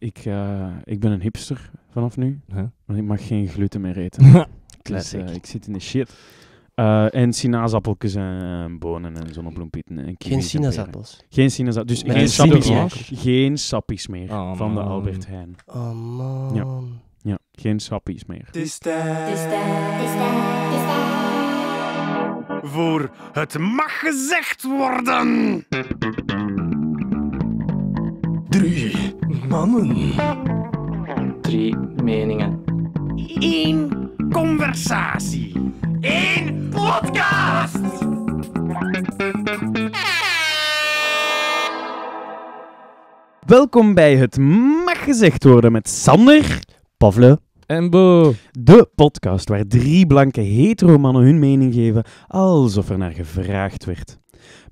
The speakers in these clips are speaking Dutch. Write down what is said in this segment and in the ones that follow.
ik, eh, ik ben een hipster vanaf nu. Huh? Want ik mag geen gluten meer eten. Dus, Classic. Eh, ik zit in de shit. Eh, en sinaasappeltjes en bonen en zonnebloempieten. En geen sinaasappels? Geen sinaasappels. Dus geen sappies, meer. geen sappies meer van de Albert Heijn. Oh man. Ja. geen sappies meer. Het is Voor het mag gezegd worden. Drie mannen. Drie meningen. Eén conversatie. Eén podcast. Welkom bij Het Mag Gezegd Worden met Sander, Pavle en Bo. De podcast waar drie blanke hetero mannen hun mening geven alsof er naar gevraagd werd.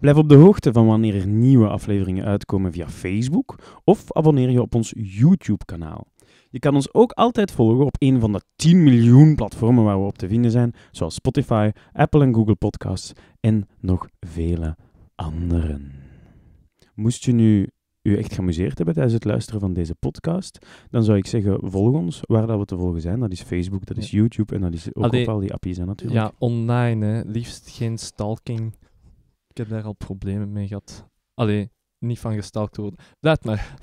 Blijf op de hoogte van wanneer er nieuwe afleveringen uitkomen via Facebook of abonneer je op ons YouTube-kanaal. Je kan ons ook altijd volgen op een van de 10 miljoen platformen waar we op te vinden zijn, zoals Spotify, Apple en Google Podcasts en nog vele anderen. Moest je nu u echt geamuseerd hebben tijdens het luisteren van deze podcast, dan zou ik zeggen, volg ons waar dat we te volgen zijn. Dat is Facebook, dat is YouTube en dat is ook Allee, al die appjes natuurlijk. Ja, online Liefst geen stalking ik heb daar al problemen mee gehad. Allee, niet van gestalkt worden. Laat maar.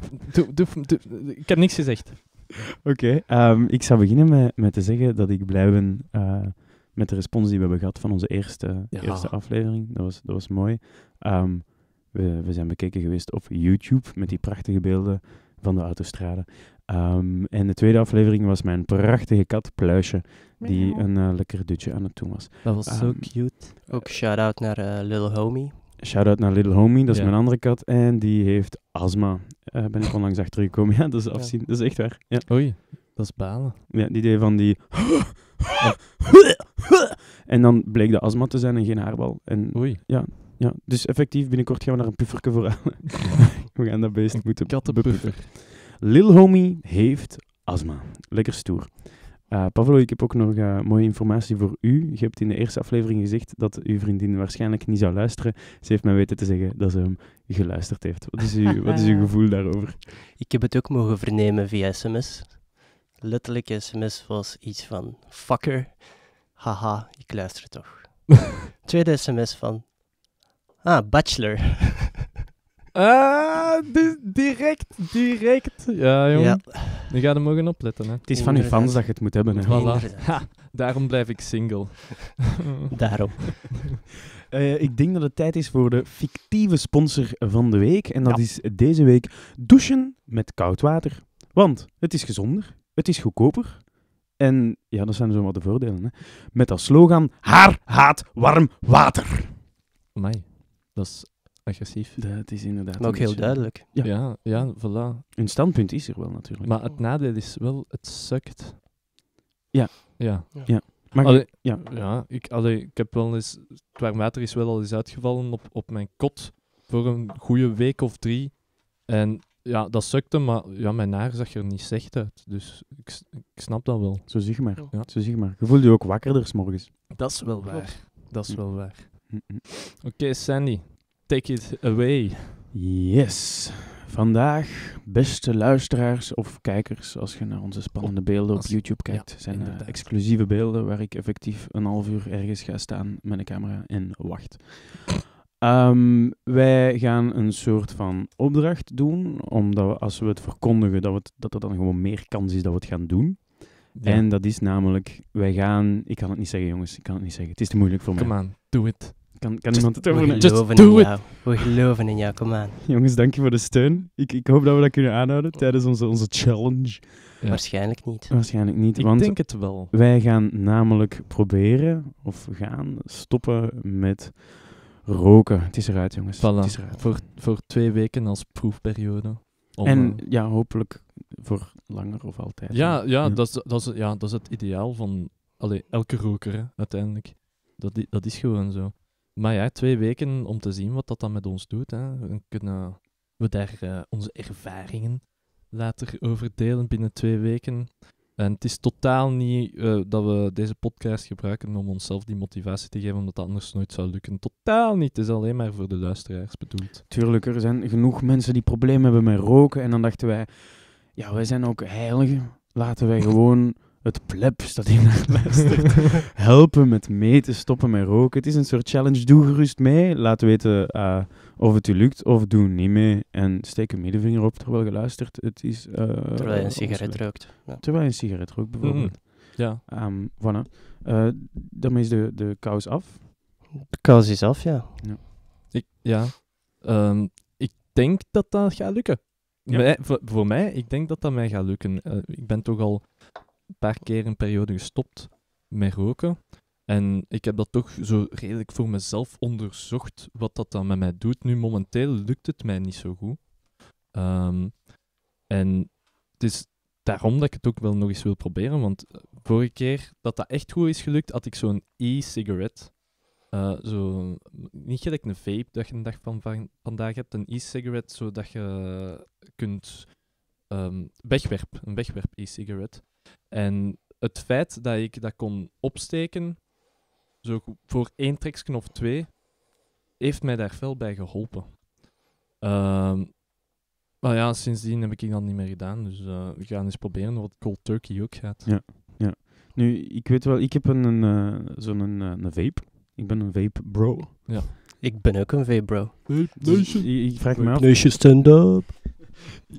ik heb niks gezegd. Oké, ehm, ik zou beginnen met, met te zeggen dat ik blij ben eh, met de respons die we hebben gehad van onze eerste, eerste aflevering. Dat was, dat was mooi. Ehm, we, we zijn bekeken geweest op YouTube met die prachtige beelden van de autostrade. Ehm, en de tweede aflevering was mijn prachtige kat Pluisje, die een eh, lekker dutje aan het doen was. Dat was zo ehm, cute. Ook shout-out naar eh, Little Homie. Shout-out naar Little Homie, dat is mijn andere kat. En die heeft astma. Uh, ben ik onlangs achtergekomen. Ja, dat is afzien. Dat is echt waar. Ja. Oei, dat is balen. Ja, die idee van die... En dan bleek de astma te zijn en geen haarbal. En, Oei. Ja, ja, dus effectief, binnenkort gaan we naar een pufferke voor halen. we gaan dat beest moeten... Kattenpuffer. Lil Homie heeft astma. Lekker stoer. Eh, Pavlo, ik heb ook nog eh, mooie informatie voor u. Je hebt in de eerste aflevering gezegd dat uw vriendin waarschijnlijk niet zou luisteren. Ze heeft mij weten te zeggen dat ze hem geluisterd heeft. Wat is, uw, wat is uw gevoel daarover? Ik heb het ook mogen vernemen via sms. Letterlijk, sms was iets van: fucker, haha, ik luister toch. Tweede sms van: ah, bachelor. Ah, direct, direct. Ja, jongen. Ja. Nu ga mogen opletten. Hè. Het is van uw fans dat je het moet hebben. Hè. daarom blijf ik single. daarom. Eh, ik denk dat het tijd is voor de fictieve sponsor van de week. En dat is deze week douchen met koud water. Want het is gezonder, het is goedkoper. En ja, dat zijn zo de voordelen. Hè. Met als slogan: haar haat warm water. Mij? Dat is agressief. Dat is inderdaad. Maar ook heel duidelijk. Ja. ja, voilà. Hun standpunt is er wel natuurlijk. Maar het nadeel is wel, het sukt. Ja. Ja. ja. ja. Maar allee, ja. ik, allee, ik heb wel eens. Warm water is wel al eens uitgevallen op, op mijn kot voor een goede week of drie. En ja, dat sukte, maar ja, mijn haar zag er niet slecht uit. Dus ik, ik snap dat wel. Zo zeg maar. Ja. Zo zeg maar. Je voelde je ook wakkerder s'morgens. Dat is wel waar. Dat is hm. wel waar. Hm, hm. Oké, Sandy. Take it away. Yes. Vandaag, beste luisteraars of kijkers, als je naar onze spannende beelden op YouTube kijkt, zijn er exclusieve beelden waar ik effectief een half uur ergens ga staan met een camera en wacht. Ehm, wij gaan een soort van opdracht doen, omdat we, als we het verkondigen, dat, we het, dat er dan gewoon meer kans is dat we het gaan doen. En dat is namelijk, wij gaan, ik kan het niet zeggen jongens, ik kan het niet zeggen, het is te moeilijk voor me. mij. Come on, do it. Kan, iemand het overnemen? We geloven in jou. We geloven in jou, kom aan. Jongens, dank je voor de steun. Ik, ik hoop dat we dat kunnen aanhouden tijdens onze, onze challenge. Waarschijnlijk niet. Waarschijnlijk niet, want ik denk het wel. wij gaan namelijk proberen, of gaan stoppen met roken. Het is eruit, jongens. Het is eruit. Voor, voor twee weken als proefperiode. en eh, ja, hopelijk voor langer of altijd. Ja, ja, Dat, is, dat, is, ja dat is het ideaal van allee, elke roker, uiteindelijk. Dat, dat is gewoon zo. Maar ja, twee weken om te zien wat dat dan met ons doet. Hè. Dan kunnen we daar eh, onze ervaringen later over delen binnen twee weken. En het is totaal niet eh, dat we deze podcast gebruiken om onszelf die motivatie te geven, omdat dat anders nooit zou lukken. Totaal niet. Het is alleen maar voor de luisteraars bedoeld. Tuurlijk, er zijn genoeg mensen die problemen hebben met roken. En dan dachten wij, ja, wij zijn ook heiligen. Laten wij gewoon het plebs dat iemand naar luistert helpen met mee te stoppen met roken. Het is een soort challenge. Doe gerust mee. Laat weten eh, of het u lukt of doe niet mee. En steek een middenvinger op terwijl je luistert. Het is, eh, terwijl je een sigaret rookt. Ja. Terwijl je een sigaret rookt, mhm. bijvoorbeeld. Ja. Um, voilà. Uh, daarmee is de, de kous af. De kous is af, ja. Ja. Ik, ja. Ehm, ik denk dat dat gaat lukken. voor, voor, mij, ik denk dat dat mij gaat lukken. ik ben toch al een paar keer een periode gestopt met roken. En ik heb dat toch zo redelijk voor mezelf onderzocht, wat dat dan met mij doet. Nu, momenteel lukt het mij niet zo goed. Um, en het is daarom dat ik het ook wel nog eens wil proberen, want eh, vorige keer dat dat echt goed is gelukt, had ik zo'n e-cigarette. Eh, zo, niet gelijk een vape dat je een dag van, vandaag hebt, een e-cigarette, zodat je kunt um, wegwerp, een wegwerp e-cigarette. En het feit dat ik dat kon opsteken, zo voor één treksknop of twee, heeft mij daar veel bij geholpen. Ehm, maar ja, sindsdien heb ik dat niet meer gedaan. Dus eh, we gaan eens proberen wat Cold Turkey ook gaat. Ja, ja. Nu, ik weet wel, ik heb een, eh, zo'n een, eh, een vape. Ik ben een vape bro. Ja. Ik ben ook een vape bro. Vape dus, ik, vraag me af... stand up.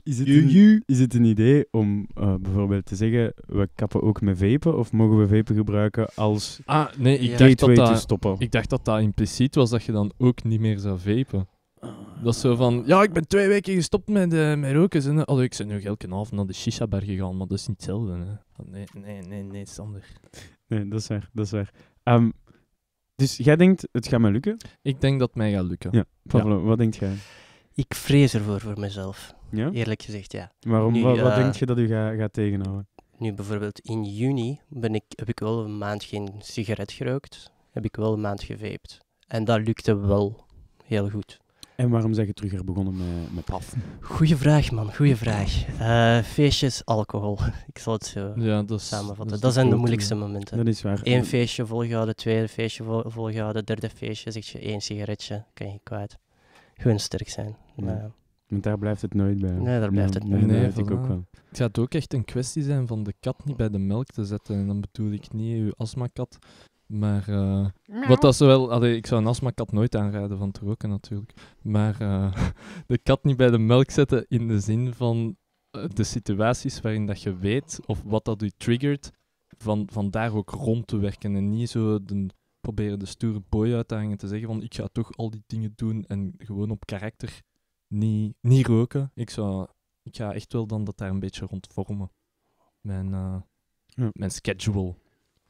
Is het, een, een idee om eh, bijvoorbeeld te zeggen, we kappen ook met vapen? Of mogen we vapen gebruiken als ah, nee, ik dacht dat stoppen? Ik dacht dat dat impliciet was dat je dan ook niet meer zou vapen. Ah. Dat is zo van, ja, ik ben twee weken gestopt met, uh, met roken. oh, ik ben nu elke avond naar de shisha-bar gegaan, maar dat is niet hetzelfde. Hè. Ah, nee, nee, nee, nee, het is anders. Nee, dat is waar, dat is waar. Ehm, dus jij denkt, het gaat mij lukken? Ik denk dat het mij gaat lukken. Ja, Pablo, wat denk jij? Ik vrees ervoor voor mezelf. Ja? Eerlijk gezegd, ja. Waarom, wat, eh, denk je dat u gaat tegenhouden? Nu, bijvoorbeeld in juni ben ik, heb ik wel een maand geen sigaret gerookt. Heb ik wel een maand geveept. En dat lukte wel heel goed. En waarom zeg je terug er begonnen met, met af? Goeie vraag, man. goede vraag. Eh, feestjes, alcohol. Ik zal het zo ja, dat samenvatten. Dat, zijn de moeilijkste momenten. Dat is waar. Eén feestje volgehouden, tweede feestje volgehouden, derde feestje, zeg je één sigaretje, kan je kwijt. Gewoon sterk zijn. Ja. Maar, want daar blijft het nooit bij. Nee, daar blijft het nooit bij. Nee, vind ik ook wel. Het gaat ook echt een kwestie zijn van de kat niet bij de melk te zetten. En dan bedoel ik niet uw astmakat. Maar eh, nou. wat dat wel... ik zou een astmakat nooit aanraden van te roken natuurlijk. Maar eh, de kat niet bij de melk zetten in de zin van eh, de situaties waarin dat je weet of wat dat u triggert. Van, van daar ook rond te werken en niet zo de, proberen de stoere boy uit te hangen te zeggen van ik ga toch al die dingen doen en gewoon op karakter niet, niet roken. Ik, zou, ik ga echt wel dan dat daar een beetje rond vormen. Mijn, eh, mijn schedule.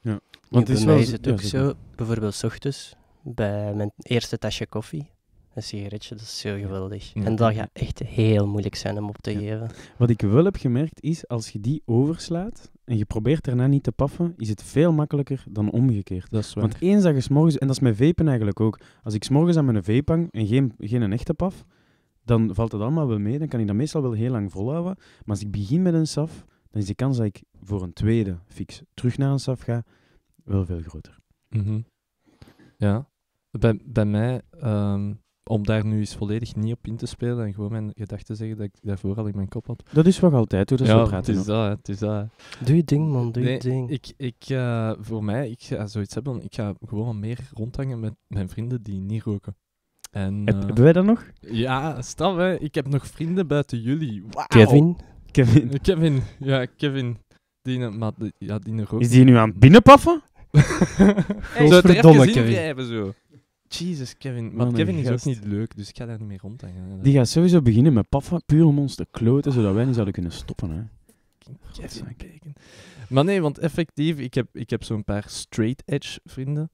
Ja. Want is, wel, het ook zo, bijvoorbeeld ochtends, bij mijn eerste tasje koffie, een sigaretje, dat is zo geweldig. En dat gaat echt heel moeilijk zijn om op te geven. Wat ik wel heb gemerkt is, als je die overslaat en je probeert daarna niet te paffen, is het veel makkelijker dan omgekeerd. Dat is waar. Want eens dat je morgens en dat is mijn vepen eigenlijk ook, als ik morgens aan mijn vape hang en geen, geen een echte paf, dan valt het allemaal wel mee. Dan kan ik dat meestal wel heel lang volhouden. Maar als ik begin met een SAF, dan is de kans dat ik voor een tweede fix terug naar een SAF ga wel veel groter. Mhm. Ja, bij, bij mij, ehm, om daar nu eens volledig niet op in te spelen en gewoon mijn gedachten zeggen dat ik daarvoor al in mijn kop had. Dat is wat altijd hoe dat ja, zo praten. Het is dat, het is dat. Doe je ding, man, doe je ding. Ik, ik, eh, voor mij, ik ga zoiets hebben, ik ga gewoon meer rondhangen met mijn vrienden die niet roken. En, eh, hebben wij dat nog? Ja, stel, hè, ik heb nog vrienden buiten jullie. Wauw. Kevin? Kevin. Eh, Kevin, ja, Kevin. Die, eh, maar, ja, die Is die nu aan het binnenpaffen? Hey, Kevin. zo. Jesus, Kevin. Maar oh Kevin is ook niet leuk, dus ik ga daar niet meer rondhangen. Die gaat sowieso beginnen met paffen, puur om ons te kloten, zodat wij niet zouden kunnen stoppen. Hè. Kevin Godzak. Maar nee, want effectief, ik heb, ik heb zo'n paar straight edge vrienden.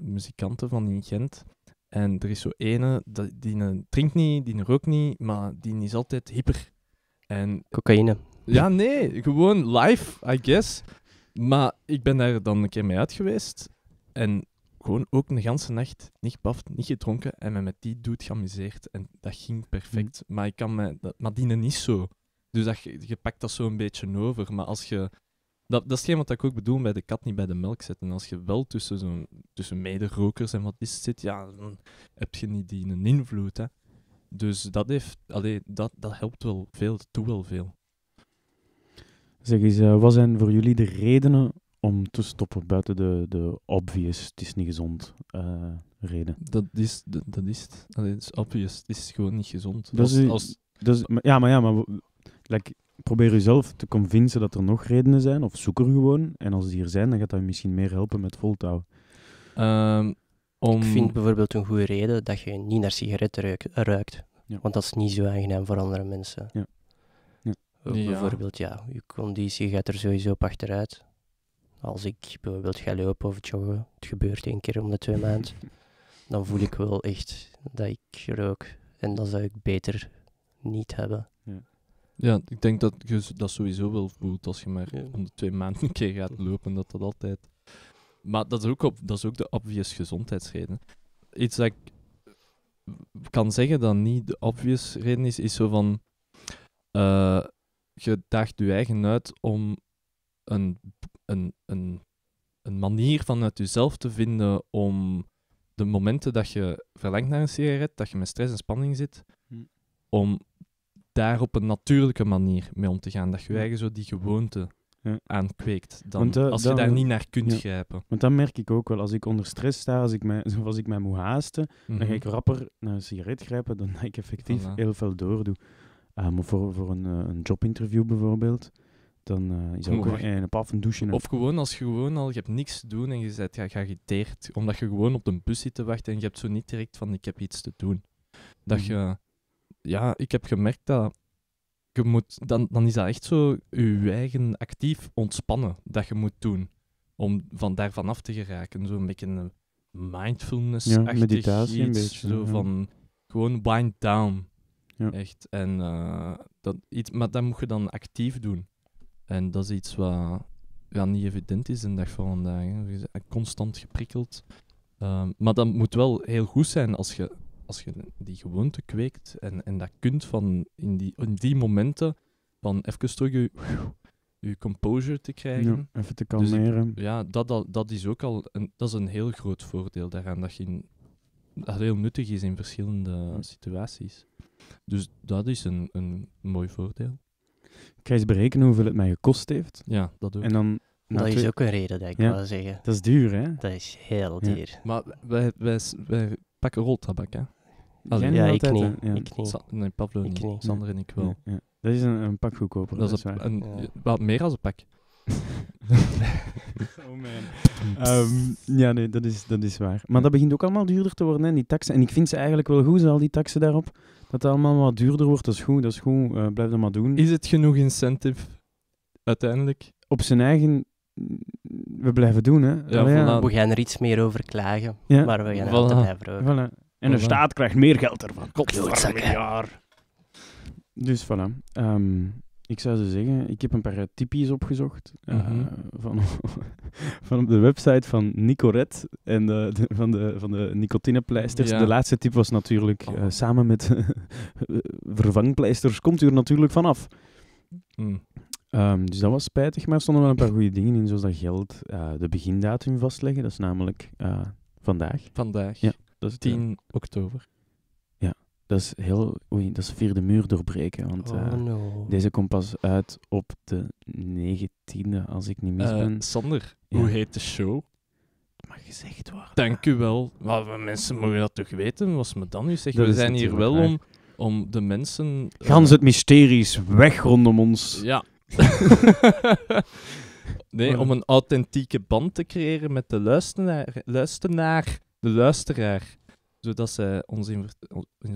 muzikanten van in Gent. En er is zo ene, die, eh, drinkt niet, die rookt niet, maar die is altijd hyper. En, Cocaïne. Ja, nee, gewoon live, I guess. Maar ik ben daar dan een keer mee uit geweest. En gewoon ook een ganse nacht niet gepaft, niet gedronken en me met die doet geamuseerd. En dat ging perfect. Mm. Maar, ik kan me, dat, maar die niet zo. Dus dat, je pakt dat zo een beetje over. Maar als je dat, dat is geen wat ik ook bedoel bij de kat niet bij de melk zetten. Als je wel tussen, zo'n tussen mede-rokers en wat is zit, ja, dan heb je niet die een invloed. Hè. Dus dat, heeft, allee, dat, dat helpt wel veel, toe doet wel veel. Zeg eens, eh, wat zijn voor jullie de redenen om te stoppen buiten de, de obvious, het is niet gezond eh, reden? Dat is, dat, is het. Allee, het is obvious, het is gewoon niet gezond. als, als... maar, ja, maar ja, maar probeer jezelf te convinceren dat er nog redenen zijn, of zoek er gewoon. En als die er zijn, dan gaat dat je misschien meer helpen met voltouw. Ehm, om... Ik vind bijvoorbeeld een goede reden dat je niet naar sigaretten ruikt. Want dat is niet zo aangenaam voor andere mensen. Ja. Eh, ja. Bijvoorbeeld, ja, je conditie gaat er sowieso op achteruit. Als ik bijvoorbeeld ga lopen of joggen, het gebeurt één keer om de twee maanden, dan voel ik wel echt dat ik rook. En dan zou ik beter niet hebben. Ja. Ja, ik denk dat je dat sowieso wel voelt als je maar om de twee maanden een keer gaat lopen, dat dat altijd... Maar dat is ook, dat is ook de obvious gezondheidsreden. Iets dat ik kan zeggen dat niet de obvious reden is, is zo van... Eh, je daagt je eigen uit om een, een, een, een manier vanuit jezelf te vinden om de momenten dat je verlangt naar een sigaret, dat je met stress en spanning zit, hm. om daar op een natuurlijke manier mee om te gaan. Dat je eigenlijk zo die gewoonte aankweekt. Dan, eh, als je daar niet naar kunt grijpen. Want dan merk ik ook wel. Als ik onder stress sta, als ik mij, als ik mij moet haasten, dan ga mhm. ik rapper naar een sigaret grijpen dan dat ik effectief heel veel doordoe. Ah, voor, voor een, eh, een jobinterview bijvoorbeeld, dan uh, is ook een, een van douchen. Of gewoon als je gewoon al, je hebt niks te doen en je bent geagiteerd, omdat je gewoon op de bus zit te wachten en je hebt zo niet direct van, ik heb iets te doen. Dat mhm. je ja, ik heb gemerkt dat je moet, dan, dan is dat echt zo je eigen actief ontspannen dat je moet doen. Om van daar vanaf te geraken. Zo'n beetje een mindfulness meditatie iets, een beetje, zo van gewoon wind down. Ja. Echt. En, eh, dat, iets, maar dat moet je dan actief doen. En dat is iets wat ja, niet evident is een dag van vandaag. Constant geprikkeld. Ehm, maar dat moet wel heel goed zijn als je als je die gewoonte kweekt en, en dat kunt van in die, in die momenten, van even terug je, je composure te krijgen. Ja, even te dus kalmeren. ja, dat, dat, dat is ook al een, dat is een heel groot voordeel daaraan, dat, je dat heel nuttig is in verschillende situaties. Dus dat is een, een mooi voordeel. Ik ga eens berekenen hoeveel het mij gekost heeft. Ja, dat ook. En dan dat is ook een reden, denk ik wel zeggen. Dat is duur, hè? Dat is heel duur. Maar wij, wij, wij pakken roltabak, hè? ja, ik niet. ik niet. nee, Pablo ik niet. Sander en ik wel. Ja, dat is een, een pak goedkoper. Dat, is een, wat meer als een pak. oh man. Ehm, ja, nee, dat is, dat is waar. Maar dat begint ook allemaal duurder te worden, hè, die taxen. En ik vind ze eigenlijk wel goed, al die taxen daarop. Dat het allemaal wat duurder wordt, dat is goed. Dat is goed. Eh, blijf dat maar doen. Is het genoeg incentive, uiteindelijk? Op zijn eigen... We blijven doen, hè. Ja, We gaan er iets meer over klagen, maar we gaan voilà. er blijven over. Voilà. En de staat krijgt meer geld ervan. Godverdomme jaar. Dus voilà. Ehm, ik zou ze zeggen, ik heb een paar typies opgezocht eh, mhm. van, van op de website van Nicoret en de, van, de, van de nicotinepleisters. De laatste tip was natuurlijk, oh. eh, samen met eh, vervangpleisters komt u er natuurlijk vanaf. Mm. Ehm, dus dat was spijtig, maar er stonden wel een paar goede dingen in, zoals dat geld, de begindatum vastleggen, dat is namelijk vandaag. Vandaag. Ja. Dat is 10 oktober. Ja, dat is heel. Oei, dat is vierde muur doorbreken. Want oh, eh, deze komt pas uit op de 19e, als ik niet mis eh, ben. Sander, hoe heet de show? mag gezegd worden. Dank u wel. Maar mensen mogen dat toch weten, was me dan nu zeggen we zijn hier wel om, om de mensen. Eh, Gans het mysterie mysteries weg rondom ons. Ja. nee, om een authentieke band te creëren met de luisteraar. luisteraar de luisteraar. Zodat zij ons in,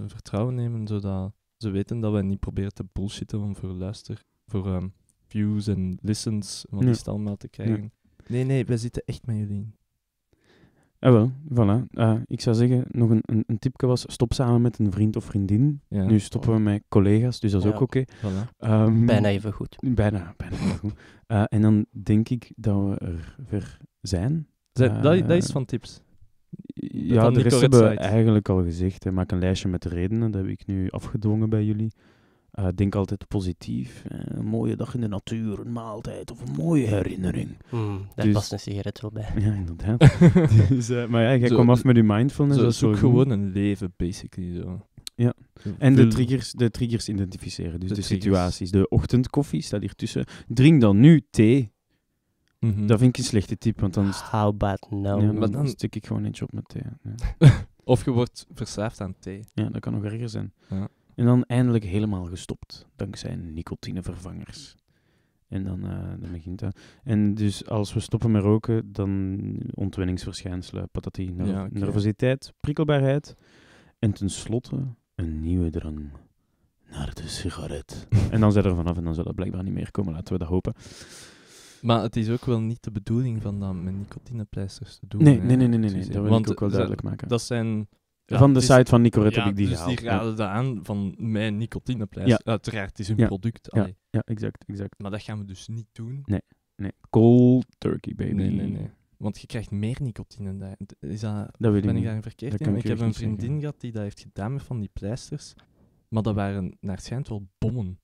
vertrouwen nemen, zodat ze weten dat wij niet proberen te bullshitten om voor luister, voor ehm, views en listens, wat die is het allemaal te krijgen. Nee. nee, nee, wij zitten echt met jullie in. Ah, wel, voilà. Uh, ik zou zeggen, nog een, een, tipje was, stop samen met een vriend of vriendin. Nu stoppen we met collega's, dus dat is ook oké. Ehm, bijna even goed. Bijna, bijna even goed. Ah, en dan denk ik dat we er weer zijn. dat, eh, dat, is van tips ja, dat de rest hebben we eigenlijk al gezegd. Hè. Maak een lijstje met redenen. Dat heb ik nu afgedwongen bij jullie. Eh, denk altijd positief. een mooie dag in de natuur, een maaltijd of een mooie herinnering. Hmm, daar dus- past een sigaret wel bij. Ja, inderdaad. dus, eh, maar ja, jij kwam af met je mindfulness. Zo, zoek gewoon een leven, basically. Zo. Ja, en de triggers, de triggers identificeren. Dus de, de situaties. De ochtendkoffie staat hier tussen. Drink dan nu thee Mhm. Dat vind ik een slechte tip, want dan... Ja, dan, stik ik gewoon eentje op met thee. Ja. of je wordt verslaafd aan thee. Ja, dat kan nog erger zijn. Ja. En dan eindelijk helemaal gestopt, dankzij nicotinevervangers. En dan, uh, dan begint dat. En dus als we stoppen met roken, dan ontwenningsverschijnselen, patatie nervositeit, prikkelbaarheid. En tenslotte een nieuwe drang naar de sigaret. en dan zijn we er vanaf en dan zal dat blijkbaar niet meer komen, laten we dat hopen. Maar het is ook wel niet de bedoeling van dat met nicotinepleisters te doen. Nee, nee, nee, nee, nee, dat wil ik ook wel duidelijk maken. Dat zijn... van de site van Nicorette die heb ik die dus gehaald. die raden ja. dat aan van mijn nicotinepleister. Uiteraard, het is een product. Ja. Ja, exact, exact. Maar dat gaan we dus niet doen. Nee, nee. Cold turkey, baby. Nee, nee, nee. Want je krijgt meer nicotine. Daar. Is dat, dat ben ik, verkeerd in? Ik, heb een vriendin gehad die dat heeft gedaan met van die pleisters. Maar dat waren naar schijnt wel bommen.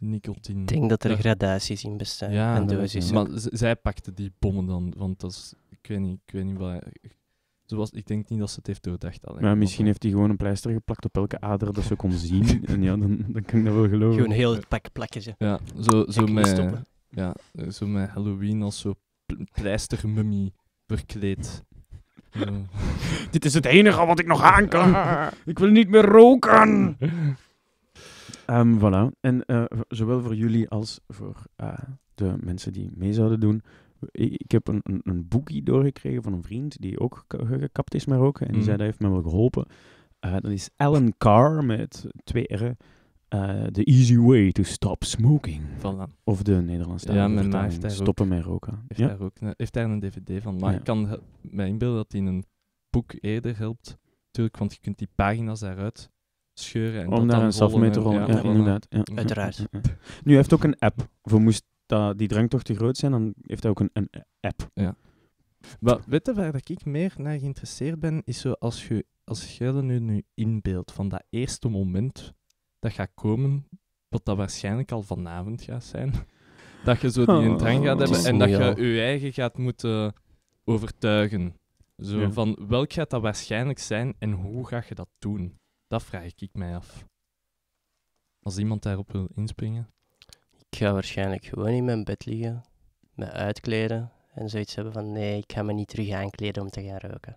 Ik denk dat er gradaties in bestaan ja, en Maar zij pakte die bommen dan, want dat is, ik weet niet, ik weet niet wat. Zoals, ik denk niet dat ze het heeft doordacht. Alleen. Maar misschien heeft hij gewoon een pleister geplakt op elke ader dat ze kon zien. en ja, dan, dan kan ik dat wel geloven. Gewoon heel het pak plakken Ja, zo, zo, met, ja, zo met Halloween als zo pleistermummy verkleed. Dit is het enige wat ik nog aan kan. Ik wil niet meer roken. Um, voilà. En eh, zowel voor jullie als voor eh, de mensen die mee zouden doen. Ik heb een, een, een boekie doorgekregen van een vriend die ook gekapt is met roken En die mm. zei dat heeft me wel geholpen. Eh, dat is Alan Carr met twee R'en. the Easy Way to Stop Smoking. Of de Nederlandse ja, Stoppen met roken. Heeft, daar ook een, heeft daar een dvd van. Maar ik kan mij inbeelden dat hij een boek eerder helpt. Natuurlijk, want je kunt die pagina's daaruit scheuren. En Om dat naar een zalfmee te rollen, ja, inderdaad. Uiteraard. Nu, hij heeft ook een app. Voor moest dat, die toch te groot zijn, dan heeft hij ook een, een app. Ja. Wat, weet je waar dat ik meer naar geïnteresseerd ben, is zo als je als je nu, nu inbeeld van dat eerste moment dat gaat komen, wat dat waarschijnlijk al vanavond gaat zijn, dat je zo die drang gaat oh, hebben en dat je je eigen gaat moeten overtuigen. Zo van welk gaat dat waarschijnlijk zijn en hoe ga je dat doen? Dat vraag ik mij af. Als iemand daarop wil inspringen. Ik ga waarschijnlijk gewoon in mijn bed liggen, me uitkleden en zoiets hebben van nee, ik ga me niet terug aankleden om te gaan roken.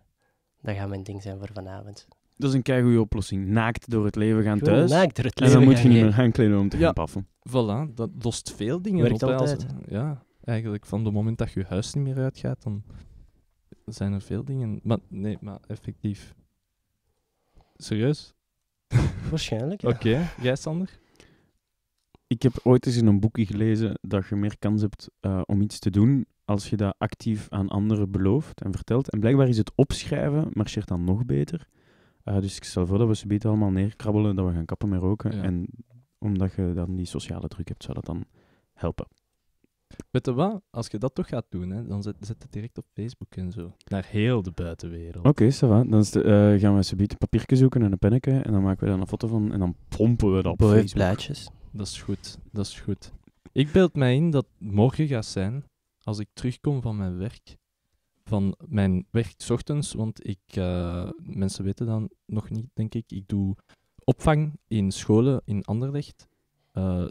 Dat gaat mijn ding zijn voor vanavond. Dat is een goede oplossing. Naakt door het leven gaan thuis. En dan moet je niet meer aankleden om te gaan paffen. Voilà, dat lost veel dingen op. Altijd. Ja, eigenlijk van het moment dat je huis niet meer uitgaat, dan zijn er veel dingen. Maar nee, maar effectief. Serieus? Waarschijnlijk, Oké, jij Sander? Ik heb ooit eens in een boekje gelezen dat je meer kans hebt eh, om iets te doen als je dat actief aan anderen belooft en vertelt. En blijkbaar is het opschrijven marcheert dan nog beter. Eh, dus ik stel voor dat we ze beter allemaal neerkrabbelen, dat we gaan kappen met roken. En omdat je dan die sociale druk hebt, zou dat dan helpen. Weet je wat? Als je dat toch gaat doen, hè, dan zet, zet het direct op Facebook en zo. Naar heel de buitenwereld. Oké, okay, Sava. Dan de, eh, gaan we subiet een papiertje zoeken en een penneke En dan maken we daar een foto van en dan pompen we dat op Boy, plaatjes. Dat is goed. Dat is goed. Ik beeld mij in dat morgen gaat zijn, als ik terugkom van mijn werk. Van mijn werk s ochtends, want ik, eh, mensen weten dan nog niet, denk ik. Ik doe opvang in scholen in Anderlecht. Eh,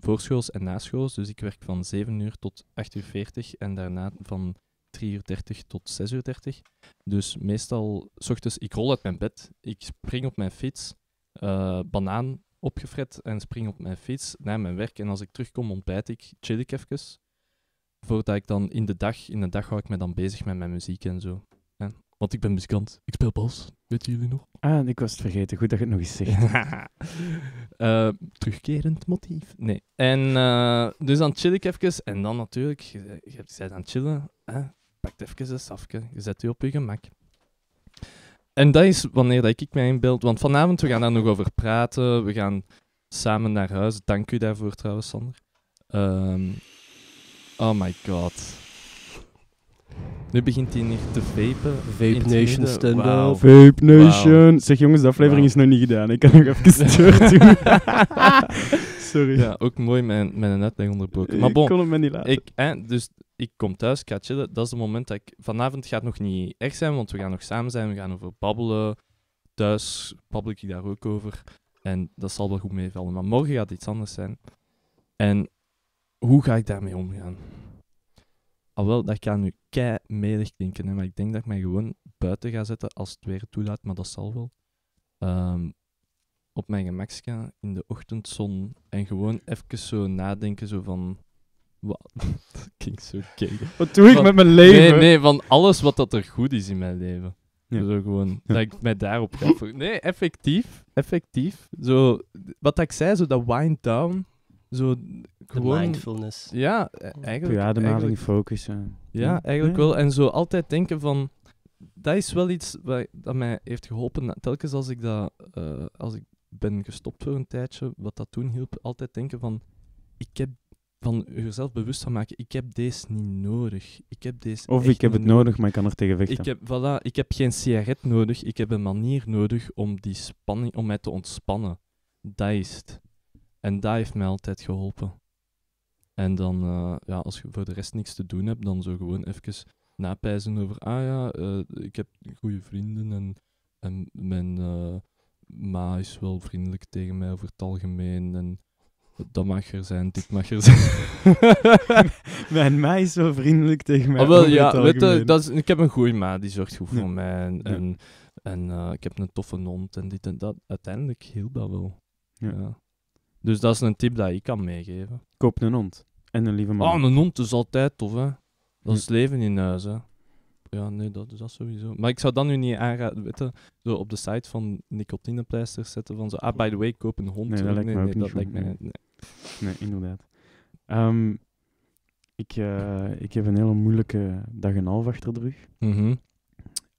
voorschools en naschools. Dus ik werk van 7 uur tot 8 uur 40 en daarna van 3 uur 30 tot 6 uur 30. Dus meestal, s ochtends, ik rol uit mijn bed, ik spring op mijn fiets, eh, banaan opgefret en spring op mijn fiets naar mijn werk. En als ik terugkom, ontbijt ik, chill ik even. Voordat ik dan in de dag, in de dag hou ik me dan bezig met mijn muziek en zo. Want ik ben muzikant. Ik speel bas. Weet jullie nog? Ah, ik was het vergeten. Goed dat je het nog eens zegt. Eh, terugkerend motief. Nee. En eh, dus dan chill ik even. En dan natuurlijk, je, je bent aan het chillen. Hè? Pakt even een safje. Je zet je op je gemak. En dat is wanneer dat ik mij inbeeld. Want vanavond, we gaan daar nog over praten. We gaan samen naar huis. Dank u daarvoor trouwens, Sander. Ehm, oh my god. Nu begint hij hier te vapen. Vape Nation stand Vape Nation. Zeg jongens, de aflevering is nog niet gedaan. Ik kan nog even gestuurd. doen. Sorry. Ja, ook mooi mijn, mijn uitleg onderbroken. Maar bon, ik kon hem niet laten. dus ik kom thuis, chillen. Dat is het moment dat ik... Vanavond gaat nog niet echt zijn, want we gaan nog samen zijn. We gaan over babbelen. Thuis babbel ik daar ook over. En dat zal wel goed meevallen. Maar morgen gaat iets anders zijn. En hoe ga ik daarmee omgaan? Alhoewel, dat kan nu kei medig klinken, hè, maar ik denk dat ik mij gewoon buiten ga zetten als het weer toelaat, maar dat zal wel. Ehm, op mijn gemakska in de ochtendzon en gewoon even zo nadenken zo van... Wat? klinkt zo gek Wat doe ik met mijn leven? Nee, nee, van alles wat dat er goed is in mijn leven. Zo gewoon, dat ik mij daarop ga Nee, effectief. Effectief. Zo, wat ik zei, zo dat wind down zo gewoon... mindfulness. Ja, eigenlijk. Ademhaling, focussen. Ja, eigenlijk wel. En zo altijd denken van... Dat is wel iets wat, dat mij heeft geholpen. Telkens als ik, dat, eh, als ik ben gestopt voor een tijdje, wat dat toen hielp, altijd denken van... Ik heb van jezelf bewust van maken, ik heb deze niet nodig. Ik heb deze of ik heb het nodig, maar ik kan er tegen vechten. Ik heb, voilà, ik heb geen sigaret nodig, ik heb een manier nodig om, die spanning, om mij te ontspannen. Dat is het. En dat heeft mij altijd geholpen. En dan, eh, ja, als je voor de rest niks te doen hebt, dan zo gewoon even napijzen over, ah ja, eh, ik heb goede vrienden en, en mijn eh, ma is wel vriendelijk tegen mij over het algemeen. En dat mag er zijn, dit mag er zijn. mijn ma is wel vriendelijk tegen mij. Oh, wel, ja, weet dat ik heb een goede ma, die zorgt goed voor mij. En, en, ik heb een toffe hond en dit en dat. Uiteindelijk hielp dat wel. ja. Dus dat is een tip dat ik kan meegeven. Koop een hond en een lieve man. oh een hond is altijd tof, hè. Dat is hm. leven in huis, hè. Ja, nee, dat is dat sowieso. Maar ik zou dan nu niet aanraden, weten, zo op de site van nicotinepleisters zetten van zo, ah, by the way, koop een hond. Nee, dat lijkt nee, me nee, dat lijkt nee. inderdaad. Ehm, ik, eh, ik heb een hele moeilijke dag en half achter de rug. Mhm.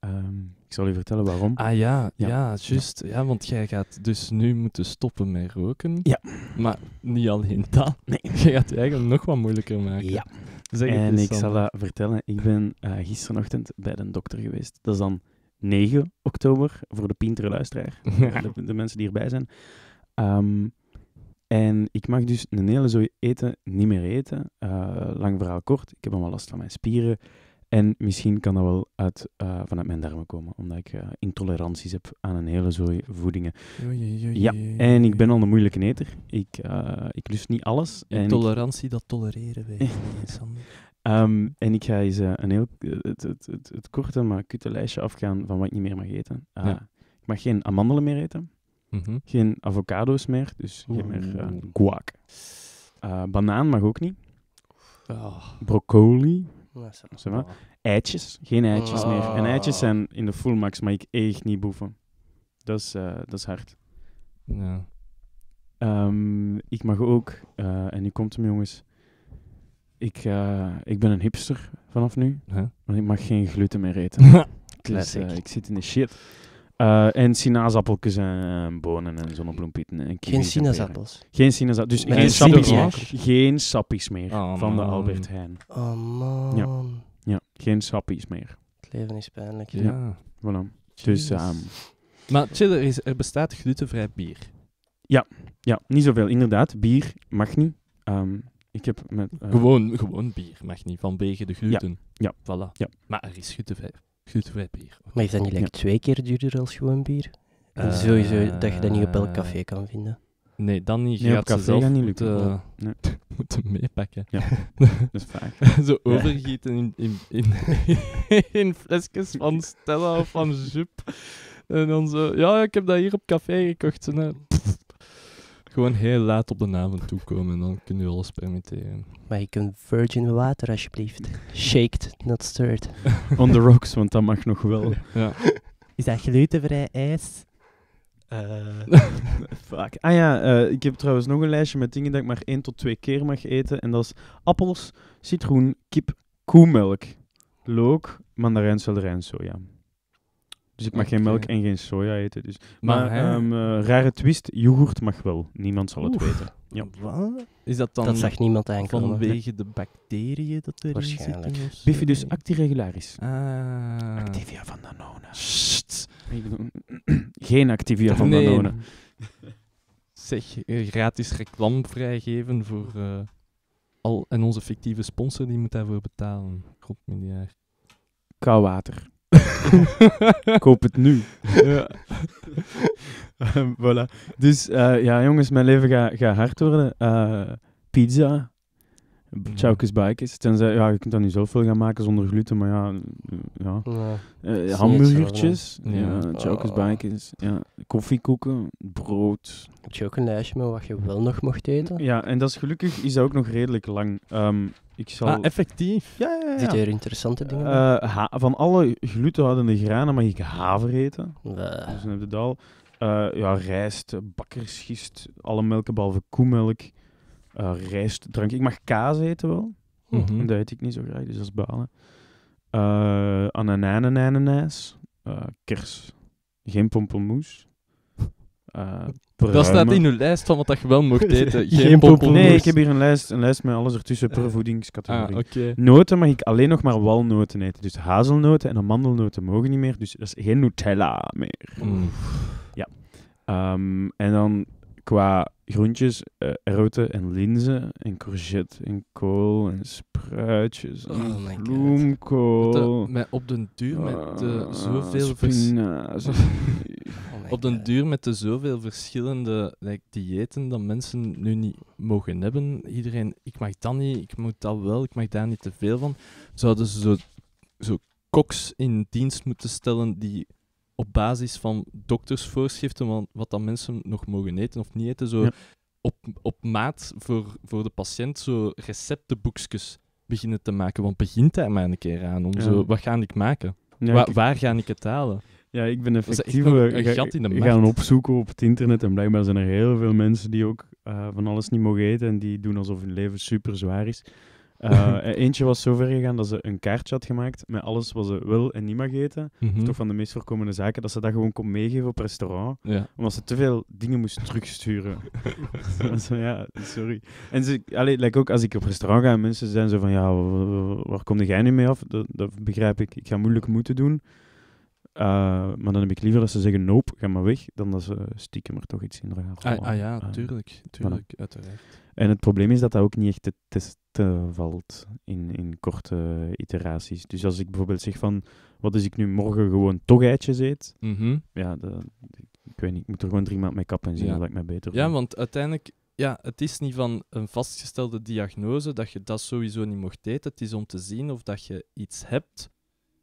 Ehm, ik zal u vertellen waarom. Ah ja, ja, juist. Ja. want jij gaat dus nu moeten stoppen met roken. Ja. Maar niet alleen dat. Nee. Jij gaat het eigenlijk nog wat moeilijker maken. Ja. Zeg en dus ik zal dat vertellen. Ik ben uh, gisterenochtend bij de dokter geweest. Dat is dan 9 oktober, voor de pintere luisteraar. Ja. De, de, mensen die erbij zijn. Ehm, en ik mag dus een hele zooi eten niet meer eten. Eh, lang verhaal kort, ik heb allemaal last van mijn spieren. En misschien kan dat wel uit, eh, vanuit mijn darmen komen, omdat ik eh, intoleranties heb aan een hele zooi voedingen. ja, en ik ben al een moeilijke eter. Ik, eh, ik lust niet alles. Intolerantie, dat tolereren wij niet, ehm, En ik ga eens een heel, het, het, het, het, korte maar kutte lijstje afgaan van wat ik niet meer mag eten. Ja. Ik mag geen amandelen meer eten, mhm. geen avocado's meer, dus geen meer guac. banaan mag ook niet. Ah. Broccoli Eitjes, geen eitjes ah. meer. En eitjes zijn in de full max, maar ik echt niet boeven. Dat is, eh, dat is hard. Ja. Ehm, ik mag ook, eh, en nu komt hem jongens, ik, eh, ik ben een hipster vanaf nu, want ik mag geen gluten meer eten. Dus, Classic. ik zit in de shit. Eh, en sinaasappeltjes en, bonen en zonnebloempieten. En geen sinaasappels? geen sinaasappels. Dus geen sappies, meer. geen sappies meer van de Albert Heijn. Oh man. Ja, geen sappies meer. Het leven is pijnlijk. Ja, ja. voilà. Dus... Ehm, maar chill, er, is, er bestaat glutenvrij bier. Ja, ja, niet zoveel. Inderdaad, bier mag niet. Ehm, ik heb met, eh, gewoon, gewoon bier mag niet, vanwege de gluten. Ja, ja. Voilà. ja. Maar er is glutenvrij Goed bier. Maar is dat niet twee keer duurder als gewoon bier? Eh, sowieso dat je dat niet op elk café kan vinden. Nee, dan niet. Je nee, gaat op café niet moeten, moeten meepakken. Ja, dat is vaak. Zo overgieten in, in, in, in, flesjes van Stella of van Jup. En dan zo, ja, ik heb dat hier op café gekocht. Zo gewoon heel laat op de avond toekomen en dan kunnen we alles permitteren. Maar je kunt virgin water alsjeblieft. Shaked, not stirred. On the rocks, want dat mag nog wel. Ja. Is dat glutenvrij ijs? Uh. Fuck. Ah ja, eh, ik heb trouwens nog een lijstje met dingen dat ik maar één tot twee keer mag eten. En dat is appels, citroen, kip, koemelk, look, zo, soja. Dus ik mag geen melk en geen soja eten. Dus. Maar, maar ehm, eh, rare twist, yoghurt mag wel. Niemand zal het weten. Ja. Wat? Is dat dan dat zegt niemand aankomen. Vanwege de bacteriën dat erin Waarschijnlijk. zitten? dus actiregularis. Ah. Activia van Danone. Sst. Geen Activia van Danone. zeg, eh, gratis reclam vrijgeven voor eh, al en onze fictieve sponsor die moet daarvoor betalen. Godmiljard. Koud water. Koop het nu. voilà. Dus eh, ja, jongens, mijn leven gaat ga hard worden. Eh, pizza, Chowkes bikes. Tenzij, ja, je kunt dat niet zoveel gaan maken zonder gluten, maar ja. ja. Nee, uh, hamburgertjes. Ja, ja eh, oh. Ja. Koffiekoeken, brood. Heb je ook een lijstje met wat je wel nog mocht eten? Ja, en dat is gelukkig is dat ook nog redelijk lang. Ehm, ik zal... Ah, effectief? Ja, ja, ja. Zit er interessante dingen uh, van alle glutenhoudende granen mag ik haver eten. Dus dan heb je het al. Eh, ja, rijst, bakkersgist, alle melken behalve koemelk uh, eh, rijstdrank. Ik mag kaas eten wel. Mm Dat eet ik niet zo graag, dus dat is balen. Uh, eh, ananijs, eh, kers, geen pompelmoes. Uh, dat staat in uw lijst van wat je wel mocht eten. Geen, geen pompelmoes. Nee, ik heb hier een lijst, een lijst met alles ertussen ah. per voedingscategorie. Ah, Noten mag ik alleen nog maar walnoten eten. Dus hazelnoten en amandelnoten mogen niet meer. Dus dat is geen Nutella meer. Ja. Ehm, en dan qua groentjes, uh, roten en linzen en courgette en kool en spruitjes en oh bloemkool. met op den duur met de eh, ah, zoveel verschillende... oh, oh op duur met de zoveel verschillende diëten dat mensen nu niet mogen hebben. Iedereen, ik mag dat niet, ik moet dat wel, ik mag daar niet te veel van. Zouden ze zo, zo koks in dienst moeten stellen die op basis van doktersvoorschriften, van wat dan mensen nog mogen eten of niet eten, zo op, op maat voor, voor de patiënt zo receptenboekjes beginnen te maken. Want begint hij maar een keer aan. Om zo, wat ga ik maken? Waar ga ik het halen? Ja, ik ben effectief een eh, gat in de markt. gaan opzoeken op het internet. En blijkbaar zijn er heel veel mensen die ook eh, van alles niet mogen eten. En die doen alsof hun leven super zwaar is. Eh, e-, eentje was zover gegaan dat ze een kaartje had gemaakt met alles wat ze wil en niet mag eten. Mm Toch van de meest voorkomende zaken, dat ze dat gewoon kon meegeven op restaurant. Omdat ze te veel dingen moest terugsturen. zo, ja, sorry. En ze, allee, ook als ik op restaurant ga en mensen zijn zo van, ja, waar kom jij nu mee af? dat begrijp ik. Ik ga moeilijk moeten doen. Eh, maar dan heb ik liever dat ze zeggen nope, ga maar weg, dan dat ze stiekem er toch iets in gaan ah, ah, ja, eh, tuurlijk, tuurlijk, uiteraard. En het probleem is dat dat ook niet echt te testen valt in, in korte iteraties. Dus als ik bijvoorbeeld zeg van, wat is ik nu morgen gewoon toch eitjes eet, mhm. ja, ik weet niet, ik moet er gewoon drie maanden mee kappen en zien dat ik mij beter Ja, want uiteindelijk, ja, het is niet van een vastgestelde diagnose dat je dat sowieso niet mocht eten. Het is om te zien of dat je iets hebt,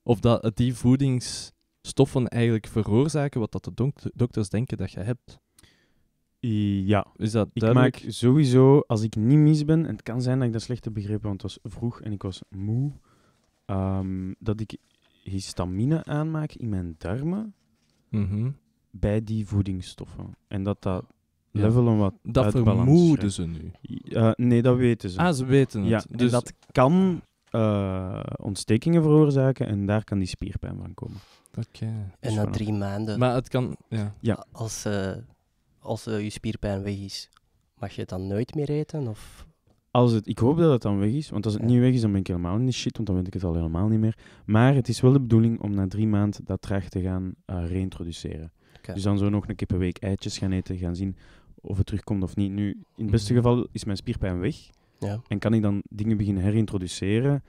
of dat die voedings stoffen eigenlijk veroorzaken wat dat de dokters denken dat je hebt. Ja, is dat duidelijk? ik maak sowieso, als ik niet mis ben, en het kan zijn dat ik dat slecht heb begrepen, want het was vroeg en ik was moe, ehm, dat ik histamine aanmaak in mijn darmen mhm. bij die voedingsstoffen. En dat dat levelen wat Dat vermoeden ze nu? Eh, nee, dat weten ze. Ah, ze weten het. Ja, dus en dat kan eh, ontstekingen veroorzaken en daar kan die spierpijn van komen. Eh, en na drie maanden, maar het kan, ja. Ja. als, eh, als eh, je spierpijn weg is, mag je het dan nooit meer eten? Of? Als het, ik hoop dat het dan weg is, want als het niet weg is, dan ben ik helemaal in de shit, want dan weet ik het al helemaal niet meer. Maar het is wel de bedoeling om na drie maanden dat traag te gaan uh, reintroduceren. Dus dan zo nog een keer per week eitjes gaan eten, gaan zien of het terugkomt of niet. Nu, in het beste mhm. geval is mijn spierpijn weg en kan ik dan dingen beginnen herintroduceren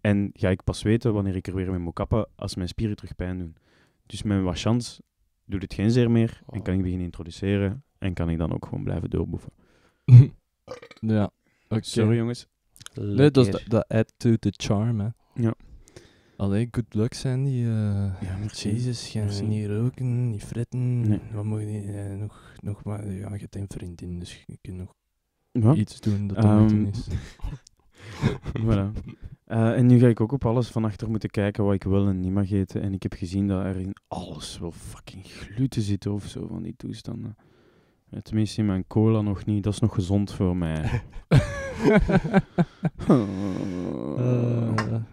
en ga ik pas weten wanneer ik er weer mee moet kappen als mijn spieren terug pijn doen. Dus mijn waschans doet het geen zeer meer en oh. kan ik beginnen introduceren en kan ik dan ook gewoon blijven doorboeven. ja, oké, sorry jongens. Leuk Nee, dat add to the charm, hè. Ja. Allee, good luck, zijn die. Eh, ja, merci. Jezus, ze niet roken, niet fretten. Nee. Wat moet je eh, nog, nog maar... Ja, je hebt een vriendin, dus je kunt nog iets doen dat er um, ehm. niet is. voilà. Eh, en nu ga ik ook op alles van achter moeten kijken wat ik wil en niet mag eten. En ik heb gezien dat er in alles wel fucking gluten zit of zo van die toestanden. Tenminste, in mijn cola nog niet. Dat is nog gezond voor mij. uh,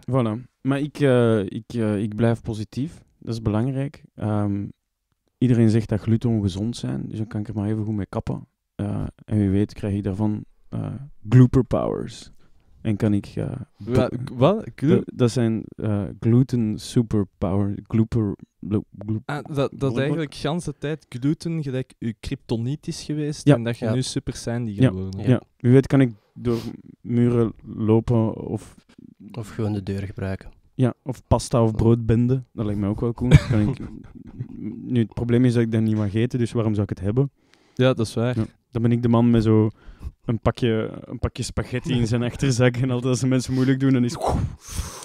Voilà. Maar ik, eh, ik, ik blijf positief. Dat is belangrijk. Ehm, iedereen zegt dat gluten ongezond zijn. Dus dan kan ik er maar even goed mee kappen. en wie weet krijg je daarvan blooper powers. En kan ik... Uh, wat? dat zijn uh, gluten superpower, glooper... Ah, dat dat eigenlijk de hele tijd gluten gelijk uw kryptoniet is geweest en dat je nu super zijn die geworden ja. ja. Wie weet kan ik door muren lopen of... Of gewoon de deur gebruiken. Ja, of pasta of brood binden. Dat lijkt mij ook wel cool. Kan ik... Nu, het probleem is dat ik dat niet mag eten, dus waarom zou ik het hebben? Ja, dat is waar. Dan ben ik de man met zo een pakje, een pakje spaghetti in zijn achterzak en altijd als ze mensen moeilijk doen, dan is...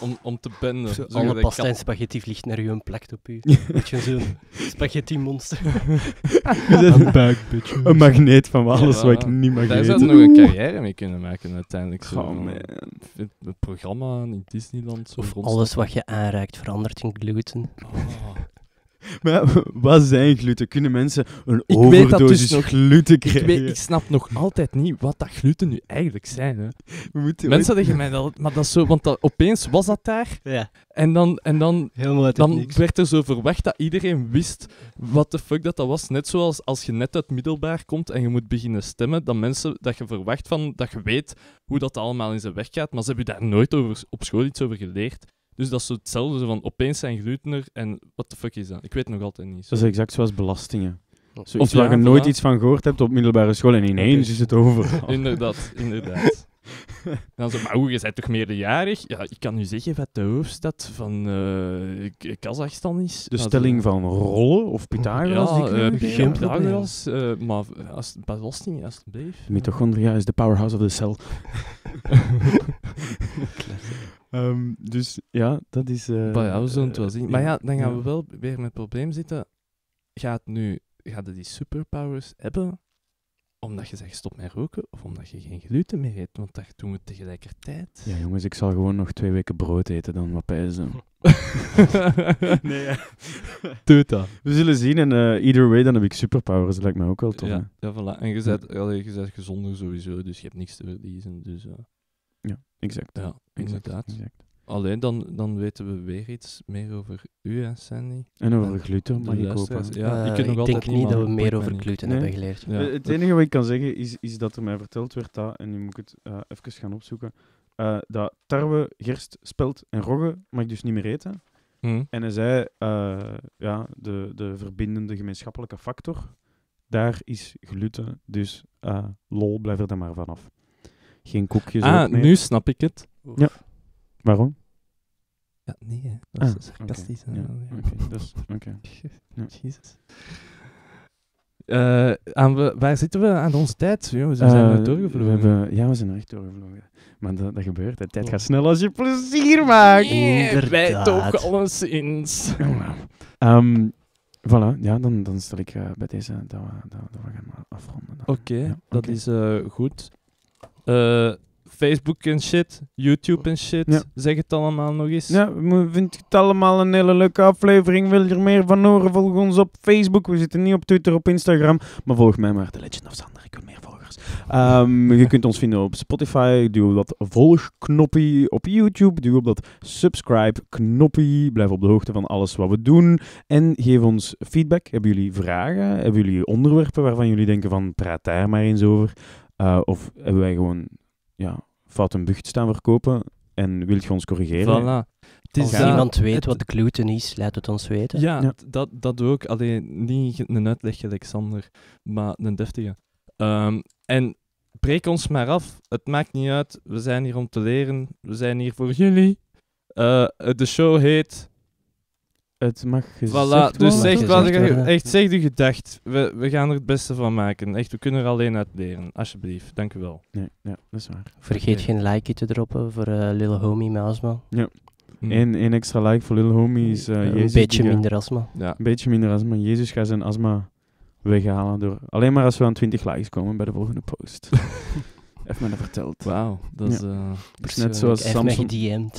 Om, om te benden. alle pasta spaghetti vliegt naar je en plakt op u. Beetje zo'n spaghetti-monster. een bitch. Een magneet van alles wat ik niet mag Daar zou nog een carrière mee kunnen maken uiteindelijk. Zo. Het programma in Disneyland. Zo of alles wat je aanraakt verandert in gluten. Oh. Maar wat zijn gluten? Kunnen mensen een ik overdosis weet dat dus nog, gluten krijgen? Ik, snap nog altijd niet wat dat gluten nu eigenlijk zijn. Hè. Mensen zeggen mij dat, maar dat zo, want dat, opeens was dat daar. Ja. En dan, en dan, dan werd er zo verwacht dat iedereen wist wat de fuck dat, dat was. Net zoals als je net uit middelbaar komt en je moet beginnen stemmen, dat mensen dat je verwacht van dat je weet hoe dat allemaal in zijn weg gaat, maar ze hebben daar nooit over, op school iets over geleerd. Dus dat is hetzelfde, van opeens zijn gluten en wat de fuck is dat? Ik weet nog altijd niet. Dat is exact zoals belastingen. of waar je nooit iets van gehoord hebt op middelbare school en ineens is het over. inderdaad, inderdaad. dan zo, maar hoe, je bent toch meerderjarig? Ja, ik kan nu zeggen wat de hoofdstad van uh, Kazachstan is. De stelling eh, van Rollen of Pythagoras? Ja, die uh, Pythagoras, uh, maar als, het alsjeblieft. Mitochondria is de powerhouse of the cell. um, dus ja, dat is... maar ja, we zullen het wel zien. Maar ja, dan gaan we wel weer met het probleem zitten. Gaat nu... Gaat die superpowers hebben? Omdat je zegt stop met roken of omdat je geen gluten meer eet, want dat doen we tegelijkertijd. Ja, jongens, ik zal gewoon nog twee weken brood eten dan, wat pijzen. nee, ja. dat. We zullen zien en eh, either way, dan heb ik superpowers, dat lijkt mij ook wel tof. Ja, ja voilà. En je bent, gezonder sowieso, dus je hebt niks te verliezen. Dus, eh. Ja, exact. Ja, inderdaad. Alleen dan, dan weten we weer iets meer over u, en Sandy. En over gluten mag ik kopen. Ja, uh, ik, denk niet dat we meer over gluten hebben geleerd. Eh, het enige wat ik kan zeggen is, is dat er mij verteld werd dat, en nu moet ik het eh, even gaan opzoeken, dat tarwe, gerst, spelt en rogge mag ik dus niet meer eten. Hm. En hij zei, ja, de, de verbindende gemeenschappelijke factor, daar is gluten, dus lol, blijf er dan maar vanaf. Geen koekjes Ah, nu snap ik het. Ja. Waarom? Ja, nee, ah, dat is sarcastisch. Oké, dus, Jezus. Eh, waar zitten we aan onze tijd? We zijn uh, doorgevlogen. We hebben, ja, we zijn echt doorgevlogen. Maar dat, dat gebeurt. De tijd gaat snel als je plezier maakt. Yeah, wij toch alleszins. um, voilà, ja, dan, dan stel ik eh, bij deze dat we, dat, we gaan afronden. Oké, dat is goed. Eh Facebook en shit, YouTube en shit. Zeg het allemaal nog eens. Ja, vind het allemaal een hele leuke aflevering? Wil je er meer van horen? Volg ons op Facebook. We zitten niet op Twitter, op Instagram. Maar volg mij maar, The Legend of Sander. Ik wil meer volgers. Ehm, je kunt ons vinden op Spotify. Duw op dat volgknopje op YouTube. Duw op dat subscribe knoppie Blijf op de hoogte van alles wat we doen. En geef ons feedback. Hebben jullie vragen? Hebben jullie onderwerpen waarvan jullie denken van praat daar maar eens over? Eh, of hebben wij gewoon ja, een bucht staan verkopen en wilt je ons corrigeren. Voilà. Als iemand weet wat gluten is, laat het ons weten. Ja, Dat, doe ik. Alleen niet een uitleg, Alexander, maar een deftige. Ehm, en breek ons maar af. Het maakt niet uit. We zijn hier om te leren. We zijn hier voor jullie. Eh, de show heet het mag gezegd voilà, dus zeg de wat echt zeg gedacht. We, we gaan er het beste van maken. Echt, we kunnen er alleen uit leren. Alsjeblieft, dank u wel. Nee, ja, dat is waar. Vergeet geen like te droppen voor uh, Lil Homie met astma. Ja. Hm. Eén, extra like voor Lil Homie is uh, Een beetje minder astma. Ja. Een beetje minder astma. Jezus gaat zijn astma weghalen. Door, alleen maar als we aan 20 likes komen bij de volgende post. Heeft me dat verteld. Wauw, dat is, uh, net eh, zoals Samson...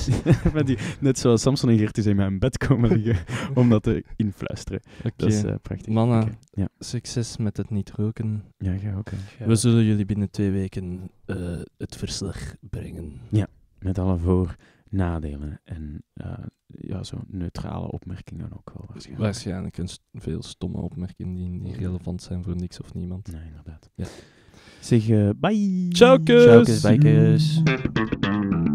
Met die, net zoals Samson en in mijn bed komen liggen om dat te influisteren. Okay. Dat is eh, prachtig. Mannen, ja. succes met het niet roken. Ja, ga oké. We zullen jullie binnen twee weken het verslag brengen. Ja, met alle voor- nadelen en ja, zo neutrale opmerkingen ook wel waarschijnlijk. Waarschijnlijk een veel stomme opmerkingen die niet relevant zijn voor niks of niemand. Nee, inderdaad. Ja. Zeg, eh, bye. Ciao, kus. Ciao, kus, bye, kus.